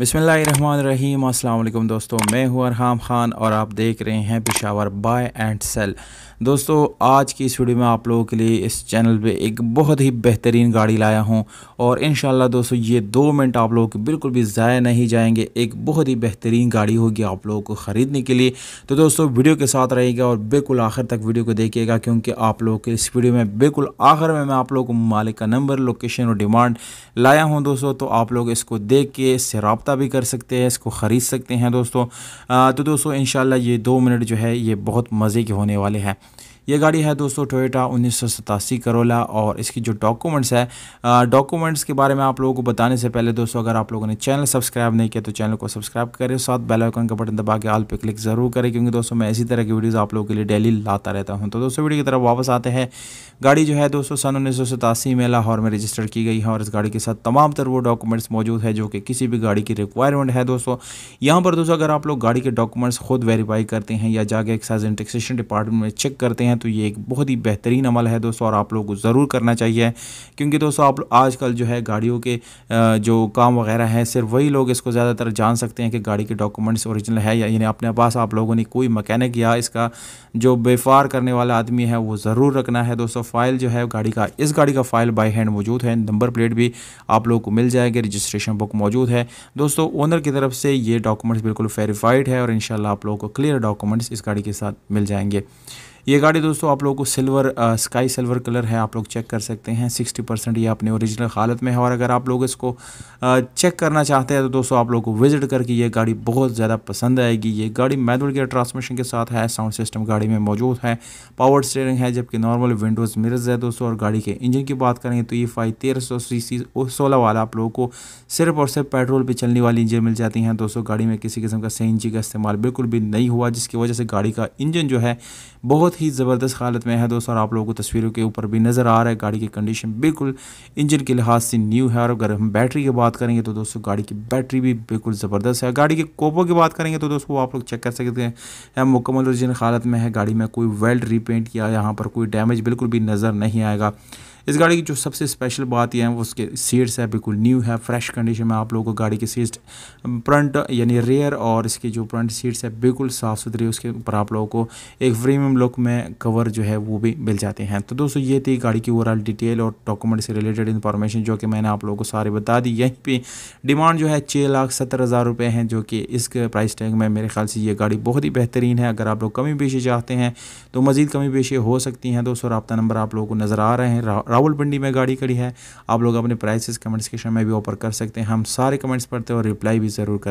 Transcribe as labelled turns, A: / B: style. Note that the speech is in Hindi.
A: बिसमीम अल्लाम दोस्तों मैं हूँ अरहम ख़ान और आप देख रहे हैं पेशावर बाय एंड सेल दोस्तों आज की इस वीडियो में आप लोगों के लिए इस चैनल पे एक बहुत ही बेहतरीन गाड़ी लाया हूँ और इन दोस्तों ये दो मिनट आप लोगों के बिल्कुल भी ज़ाया नहीं जाएंगे एक बहुत ही बेहतरीन गाड़ी होगी आप लोगों को ख़रीदने के लिए तो दोस्तों वीडियो के साथ रहेगा और बिल्कुल आखिर तक वीडियो को देखिएगा क्योंकि आप लोग के इस वीडियो में बिल्कुल आखिर में मैं आप लोगों को मालिक का नंबर लोकेशन और डिमांड लाया हूँ दोस्तों तो आप लोग इसको देख के इससे रबता रबता भी कर सकते हैं इसको ख़रीद सकते हैं दोस्तों आ, तो दोस्तों इन ये दो मिनट जो है ये बहुत मज़े के होने वाले हैं ये गाड़ी है दोस्तों टोयोटा उन्नीस करोला और इसकी जो डॉक्यूमेंट्स है डॉक्यूमेंट्स के बारे में आप लोगों को बताने से पहले दोस्तों अगर आप लोगों ने चैनल सब्सक्राइब नहीं किया तो चैनल को सब्सक्राइब करें साथ बेल आइकन का बटन दबा के आल पे क्लिक ज़रूर करें क्योंकि दोस्तों मैं इसी तरह की वीडियोज़ आप लोगों के लिए डेली लाता रहता हूँ तो दोस्तों वीडियो की तरफ वापस आते हैं गाड़ी जो है दोस्तों सन उन्नीस में लाहौर में रजिस्टर की गई है और इस गाड़ी के साथ तमाम तर वो डॉक्यूमेंट्स मौजूद है जो कि किसी भी गाड़ी की रिक्वायरमेंट है दोस्तों यहाँ पर दोस्तों अगर आप लोग गाड़ी के डॉक्यूमेंट्स खुद वेरीफाई करते हैं या जाके एक्साइज एंड टैक्सेशन डिपार्टमेंट में चेक करते हैं तो ये एक बहुत ही बेहतरीन अमल है दोस्तों और आप लोगों को ज़रूर करना चाहिए क्योंकि दोस्तों आप आजकल जो है गाड़ियों के जो काम वगैरह हैं सिर्फ वही लोग इसको ज़्यादातर जान सकते हैं कि गाड़ी के डॉक्यूमेंट्स औरिजिनल है यानी अपने पास आप लोगों ने कोई मकैनिक या इसका जो बेफार करने वाला आदमी है वो ज़रूर रखना है दोस्तों फाइल जो है गाड़ी का इस गाड़ी का फाइल बाई हैंड मौजूद है नंबर प्लेट भी आप लोगों को मिल जाएगी रजिस्ट्रेशन बुक मौजूद है दोस्तों ओनर की तरफ से ये डॉक्यूमेंट्स बिल्कुल वेरीफाइड है और इन आप लोगों को क्लियर डॉक्यूमेंट्स इस गाड़ी के साथ मिल जाएंगे ये गाड़ी दोस्तों आप लोगों को सिल्वर स्काई सिल्वर कलर है आप लोग चेक कर सकते हैं सिक्सटी परसेंट ये अपने ओरिजिनल हालत में है और अगर आप लोग इसको आ, चेक करना चाहते हैं तो दोस्तों आप लोग को विजिट करके ये गाड़ी बहुत ज़्यादा पसंद आएगी ये गाड़ी मैदुल गेयर ट्रांसमिशन के साथ है साउंड सिस्टम गाड़ी में मौजूद है पावर स्टेयरिंग है जबकि नॉर्मल विंडोज़ मिरर्स है दोस्तों और गाड़ी के इंजन की बात करें तो ये फाइव तेरह सौ सी सी सोलह वाला आप लोगों को सिर्फ और सिर्फ पेट्रोल पर चलने वाली इंजन मिल जाती हैं दोस्तों गाड़ी में किसी किस्म का सी का इस्तेमाल बिल्कुल भी नहीं हुआ जिसकी वजह से गाड़ी का इंजन जो है बहुत बहुत ही ज़बरदस्त हालत में है दोस्तों और आप लोगों को तस्वीरों के ऊपर भी नज़र आ रहा है गाड़ी की कंडीशन बिल्कुल इंजन के लिहाज से न्यू है और अगर हम बैटरी की बात करेंगे तो दोस्तों गाड़ी की बैटरी भी बिल्कुल ज़बरदस्त है गाड़ी के कोपो की बात करेंगे तो दोस्तों आप लोग चेक कर सकते हैं मुकम्मल ओरिजिनल हालत में है गाड़ी में कोई वेल्ड रिपेंट या यहाँ पर कोई डैमेज बिल्कुल भी नज़र नहीं आएगा इस गाड़ी की जो सबसे स्पेशल बात यह है वो उसके सीट्स है बिल्कुल न्यू है फ्रेश कंडीशन में आप लोगों को गाड़ी की सीट्स फ्रंट यानी रेयर और इसके जो फ्रंट सीट्स है बिल्कुल साफ़ सुथरी उसके ऊपर आप लोगों को एक प्रीमियम लुक में कवर जो है वो भी मिल जाते हैं तो दोस्तों ये थी गाड़ी की ओवरऑल डिटेल और डॉक्यूमेंट से रिलेटेड इन्फॉर्मेशन जो कि मैंने आप लोगों को सारे बता दी यहीं पर डिमांड जो है छः लाख सत्तर हज़ार रुपये हैं जो कि इस प्राइस टैग में मेरे ख्याल से ये गाड़ी बहुत ही बेहतरीन है अगर आप लोग कमी पेशी चाहते हैं तो मज़ीद कमी पेशी हो सकती हैं दोस्तों रबता नंबर आप लोगों को नज़र आ रहे हैं रावलपिंडी में गाड़ी खड़ी है आप लोग अपने प्राइसेस कमेंट्स के में भी ऑफर कर सकते हैं हम सारे कमेंट्स पढ़ते हैं और रिप्लाई भी ज़रूर करते